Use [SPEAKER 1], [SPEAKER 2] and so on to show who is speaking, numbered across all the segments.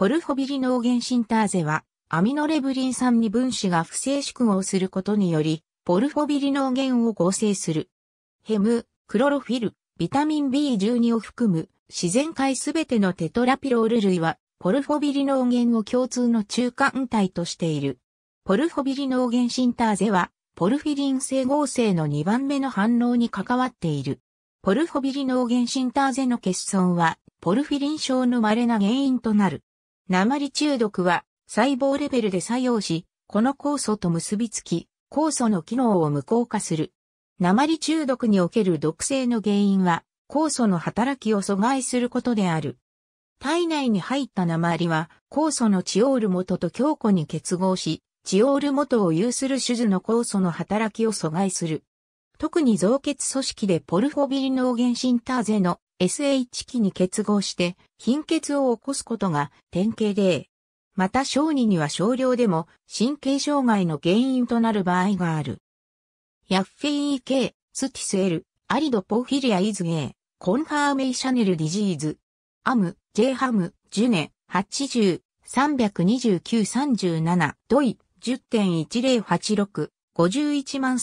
[SPEAKER 1] ポルフォビリノーゲンシンターゼは、アミノレブリン酸に分子が不正縮合するこ
[SPEAKER 2] とにより、ポルフォビリノーゲンを合成する。ヘム、クロロフィル、ビタミン B12 を含む自然界すべてのテトラピロール類は、ポルフォビリノーゲンを共通の中間体としている。ポルフォビリノーゲンシンターゼは、ポルフィリン性合成の2番目の反応に関わっている。ポルフォビリノーゲンシンターゼの欠損は、ポルフィリン症の稀な原因となる。鉛中毒は細胞レベルで作用し、この酵素と結びつき、酵素の機能を無効化する。鉛中毒における毒性の原因は、酵素の働きを阻害することである。体内に入った鉛は、酵素のチオール元と強固に結合し、チオール元を有する種々の酵素の働きを阻害する。特に造血組織でポルフォビリノーゲンシンターゼの SH 期に結合して貧血を起こすことが典型例。また小児には少量でも神経障害の原因となる場合がある。ヤッフェイー K、スティスエル、アリドポフィリアイズゲー、コンファーメイシャネルディジーズ、アム、ジェイハム、ジュネ、80、329-37、ドイ、10.1086、51万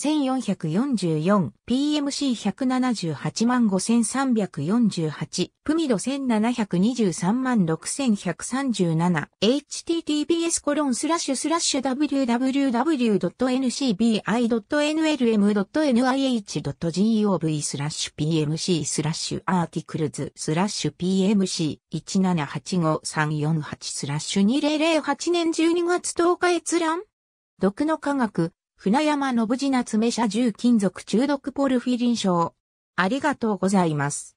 [SPEAKER 2] 1444PMC178 万5348プミド1723万 6137https コロンスラッシュスラッシュ www.ncbi.nlm.nih.gov スラッシュ PMC スラッシュアーティクルズスラッシュ PMC1785348 スラッシュ2008年12月10日閲覧毒の科学船
[SPEAKER 1] 山信次な詰社重金属中毒ポルフィリン症。ありがとうございます。